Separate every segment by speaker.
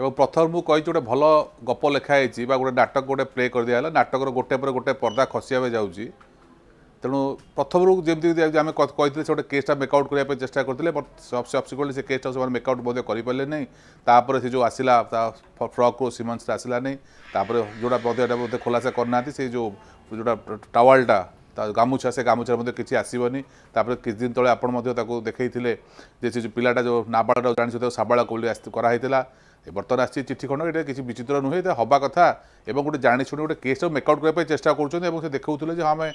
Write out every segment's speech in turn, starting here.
Speaker 1: এবং প্রথম মু কইছি গোটে ভাল গপ লেখা হয়েছি বা গোটে নাটক গোটে প্লে করিদিয়া হল নাটকর গোটে পরে গোটে পর্দা খসিভাবে যাচ্ছি তেমন প্রথমর যেমি আমি কে গোটে কেসটা মেক মেকআউট করা চেষ্টা করলে বট সবসিকুয়েন্টলি সে কেসটা সে মেকআউট বোধ করে না তাপরে সে যে আসিলা তা ফ্রক ফ্রকরু সিমন্সটা আসিলা না তাপরে যেটা বোধ এটা বোধ খোলাসা করে না সেই যে যেটা টাওয়ালটা তা গামুছা সে গামুছার মধ্যে কিছু আসবনি তাপরে দিন তলে আপনার তাকে দেখাইলে যে সে যে পিলাটা যে নাবাড়া জাঁচি তাকে সাবাড়া কোলি করা হয়েছিল ବର୍ତ୍ତମାନ ଆସିଛି ଚିଠି ଖଣ୍ଡ ଏଇଟା କିଛି ବିଚିତ୍ର ନୁହେଁ ଏଇଟା ହେବା କଥା ଏବଂ ଗୋଟେ ଜାଣିଶୁଣି ଗୋଟେ କେସ୍ଟାକୁ ମେକଆଉଟ୍ କରିବା ପାଇଁ ଚେଷ୍ଟା କରୁଛନ୍ତି ଏବଂ ସେ ଦେଖାଉଥିଲେ ଯେ ଆମେ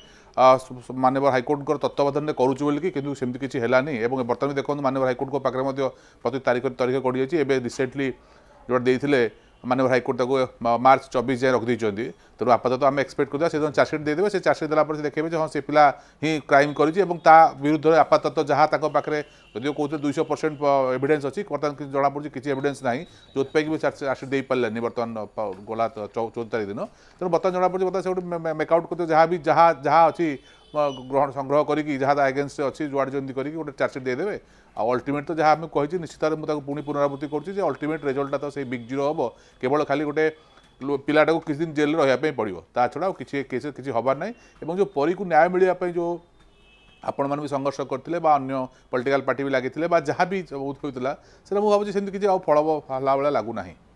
Speaker 1: ମାନ୍ୟବର ହାଇକୋର୍ଟଙ୍କର ତତ୍ତ୍ୱାବଧାନରେ କରୁଛୁ ବୋଲିକି କିନ୍ତୁ ସେମିତି କିଛି ହେଲାନି ଏବଂ ବର୍ତ୍ତମାନ ଦେଖନ୍ତୁ ମାନ୍ୟବର ହାଇକୋର୍ଟଙ୍କ ପାଖରେ ମଧ୍ୟ ପ୍ରତି ତାରିଖ ତାରିଖ କଡ଼ିଯାଇଛି ଏବେ ରିସେଣ୍ଟଲି ଯେଉଁଟା ଦେଇଥିଲେ ମାନ୍ୟବର ହାଇକୋର୍ଟ ତାକୁ ମାର୍ଚ୍ଚ ଚବିଶ ଯାଏଁ ରଖିଦେଇଛନ୍ତି ତେଣୁ ଆପାତତଃ ଆମେ ଏକ୍ସପେକ୍ଟ କରିବା ସେ ଜଣେ ଚାର୍ଜସିଟ୍ ଦେଇଦେବେ ସେ ଚାର୍ଜସିଟ୍ ଦେଲା ପରେ ସେ ଦେଖେଇବେ ଯେ ହଁ ସେ ପିଲା ହିଁ କ୍ରାଇମ୍ କରିଛି ଏବଂ ତା ବିରୁଦ୍ଧରେ ଆପାତତଃ ଯାହା ତାଙ୍କ ପାଖରେ ଯଦିଓ କହୁଥିଲେ ଦୁଇଶହ ପରସେଣ୍ଟ ଏଭିଡେନ୍ସ ଅଛି ବର୍ତ୍ତମାନ କିଛି ଜଣାପଡ଼ୁଛି କିଛି ଏଭିଡେନ୍ସ ନାହିଁ ଯେଉଁଥିପାଇଁକି ବି ଚାର୍ଜସିଟ୍ ଦେଇପାରିଲେନି ବର୍ତ୍ତମାନ ଗଲା ଚଉଦ ତାରିଖ ଦିନ ତେଣୁ ବର୍ତ୍ତମାନ ଜଣାପଡ଼ୁଛି ବର୍ତ୍ତମାନ ସେ ଗୋଟେ ମେକ୍ ଆଉଟ୍ କରିଦେବେ ଯାହା ବି ଯାହା ଯାହା ଅଛି ଗ୍ରହଣ ସଂଗ୍ରହ କରିକି ଯାହା ଏଗେନ୍ଷ୍ଟରେ ଅଛି ଯୁଆଡ଼େ ଯେମିତି କରିକି ଗୋଟେ ଚାର୍ଜସିଟ୍ ଦେଇଦେବେ ଆଉ ଅଲ୍ଟିମେଟ୍ ତ ଯାହା ଆମେ କହିଛି ନିଶ୍ଚିତରେ ମୁଁ ତାକୁ ପୁଣି ପୁନରାବୃତ୍ତି କରୁଛି ଯେ ଅଲ୍ଟିମେଟ୍ ରେଜଲ୍ଟଟା ତ ସେଇ ବିଗ୍ ଜିରୋ ହେବ କେବଳ ଖାଲି ଗୋଟେ ପିଲାଟାକୁ କିଛି ଦିନ ଜେଲ୍ରେ ରହିବା ପାଇଁ ପଡ଼ିବ ତା ଛଡ଼ା ଆଉ କିଛି କେସ୍ କିଛି ହେବାର ନାହିଁ ଏବଂ ଯେଉଁ ପରୀକୁ ନ୍ୟାୟ ମିଳିବା ପାଇଁ ଯେଉଁ ଆପଣମାନେ ବି ସଂଘର୍ଷ କରିଥିଲେ ବା ଅନ୍ୟ ପଲିଟିକାଲ ପାର୍ଟି ବି ଲାଗିଥିଲେ ବା ଯାହା ବି ବହୁତ ହେଉଥିଲା ସେଟା ମୁଁ ଭାବୁଛି ସେମିତି କିଛି ଆଉ ଫଳ ହେଲା ଭଳିଆ ଲାଗୁନାହିଁ